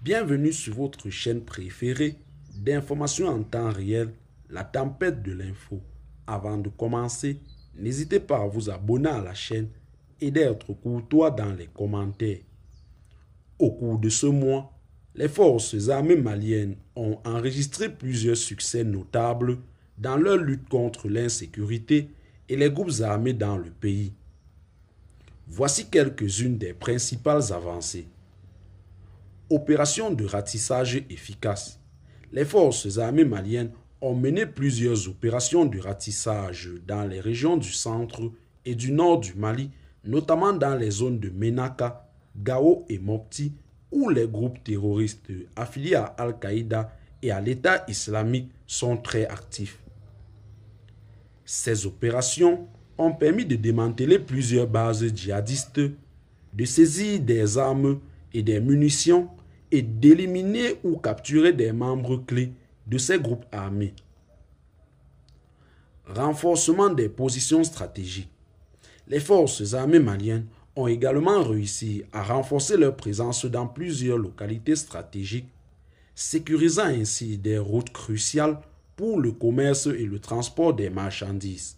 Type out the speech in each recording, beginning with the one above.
Bienvenue sur votre chaîne préférée d'informations en temps réel, la tempête de l'info. Avant de commencer, n'hésitez pas à vous abonner à la chaîne et d'être courtois dans les commentaires. Au cours de ce mois, les forces armées maliennes ont enregistré plusieurs succès notables dans leur lutte contre l'insécurité et les groupes armés dans le pays. Voici quelques-unes des principales avancées. Opération de ratissage efficace. Les forces armées maliennes ont mené plusieurs opérations de ratissage dans les régions du centre et du nord du Mali, notamment dans les zones de Menaka, Gao et Mopti, où les groupes terroristes affiliés à Al-Qaïda et à l'État islamique sont très actifs. Ces opérations ont permis de démanteler plusieurs bases djihadistes, de saisir des armes et des munitions et d'éliminer ou capturer des membres clés de ces groupes armés. Renforcement des positions stratégiques. Les forces armées maliennes ont également réussi à renforcer leur présence dans plusieurs localités stratégiques, sécurisant ainsi des routes cruciales pour le commerce et le transport des marchandises.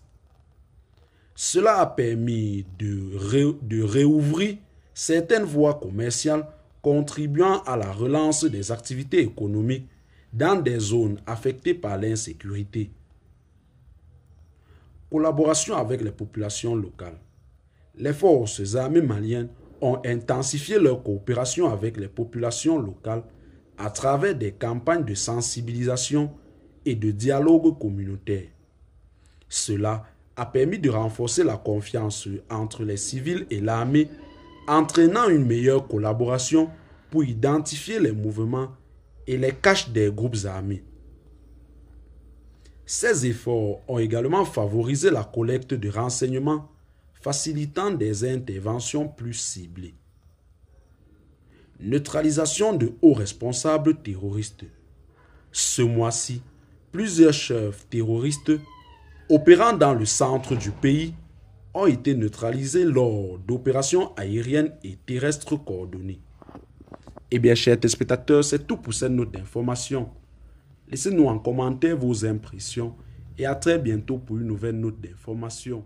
Cela a permis de, de réouvrir certaines voies commerciales contribuant à la relance des activités économiques dans des zones affectées par l'insécurité. Collaboration avec les populations locales. Les forces armées maliennes ont intensifié leur coopération avec les populations locales à travers des campagnes de sensibilisation et de dialogue communautaire. Cela a permis de renforcer la confiance entre les civils et l'armée entraînant une meilleure collaboration pour identifier les mouvements et les caches des groupes armés. Ces efforts ont également favorisé la collecte de renseignements, facilitant des interventions plus ciblées. Neutralisation de hauts responsables terroristes. Ce mois-ci, plusieurs chefs terroristes opérant dans le centre du pays ont été neutralisés lors d'opérations aériennes et terrestres coordonnées. Eh bien, chers téléspectateurs, c'est tout pour cette note d'information. Laissez-nous en commentaire vos impressions et à très bientôt pour une nouvelle note d'information.